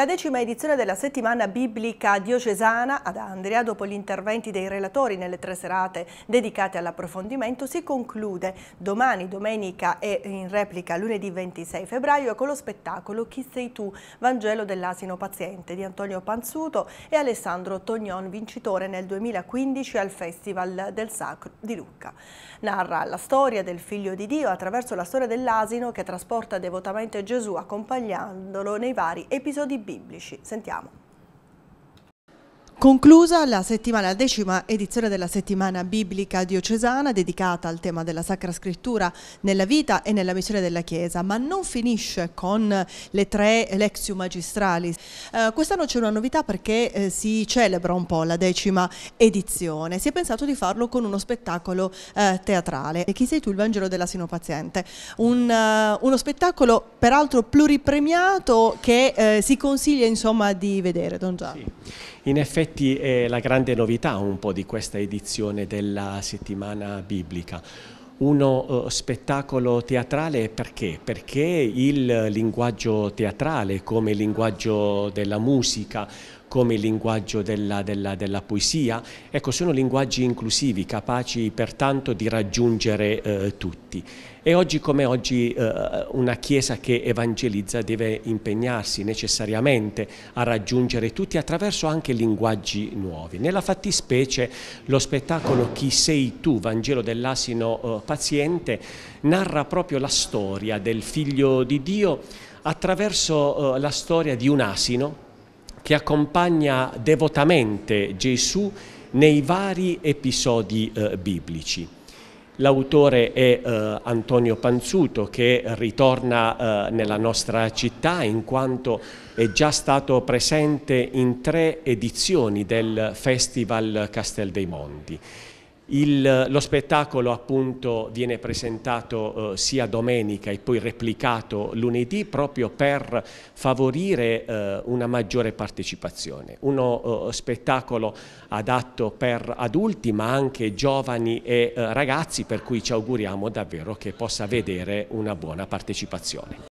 La decima edizione della settimana biblica diocesana ad Andria, dopo gli interventi dei relatori nelle tre serate dedicate all'approfondimento, si conclude domani, domenica e in replica lunedì 26 febbraio con lo spettacolo Chi sei tu? Vangelo dell'asino paziente di Antonio Panzuto e Alessandro Tognon, vincitore nel 2015 al Festival del Sacro di Lucca. Narra la storia del figlio di Dio attraverso la storia dell'asino che trasporta devotamente Gesù accompagnandolo nei vari episodi biblici biblici. Sentiamo. Conclusa la, settimana, la, decima edizione della settimana biblica diocesana dedicata al tema della Sacra Scrittura nella vita e nella missione della Chiesa, ma non finisce con le tre lezioni magistrali. Eh, Quest'anno c'è una novità perché eh, si celebra un po' la decima edizione. Si è pensato di farlo con uno spettacolo eh, teatrale. E chi sei tu il Vangelo della Sinopaziente? Un, uh, uno spettacolo peraltro pluripremiato che eh, si consiglia insomma di vedere, Don Gianni. Sì. In effetti effetti è la grande novità un po' di questa edizione della settimana biblica uno eh, spettacolo teatrale perché? Perché il linguaggio teatrale come il linguaggio della musica come il linguaggio della, della, della poesia. Ecco, sono linguaggi inclusivi, capaci pertanto di raggiungere eh, tutti. E oggi come oggi eh, una Chiesa che evangelizza deve impegnarsi necessariamente a raggiungere tutti attraverso anche linguaggi nuovi. Nella fattispecie lo spettacolo Chi sei tu, Vangelo dell'asino eh, paziente, narra proprio la storia del figlio di Dio attraverso eh, la storia di un asino che accompagna devotamente Gesù nei vari episodi eh, biblici. L'autore è eh, Antonio Panzuto che ritorna eh, nella nostra città in quanto è già stato presente in tre edizioni del Festival Castel dei Monti. Il, lo spettacolo appunto viene presentato eh, sia domenica e poi replicato lunedì proprio per favorire eh, una maggiore partecipazione. Uno eh, spettacolo adatto per adulti ma anche giovani e eh, ragazzi per cui ci auguriamo davvero che possa vedere una buona partecipazione.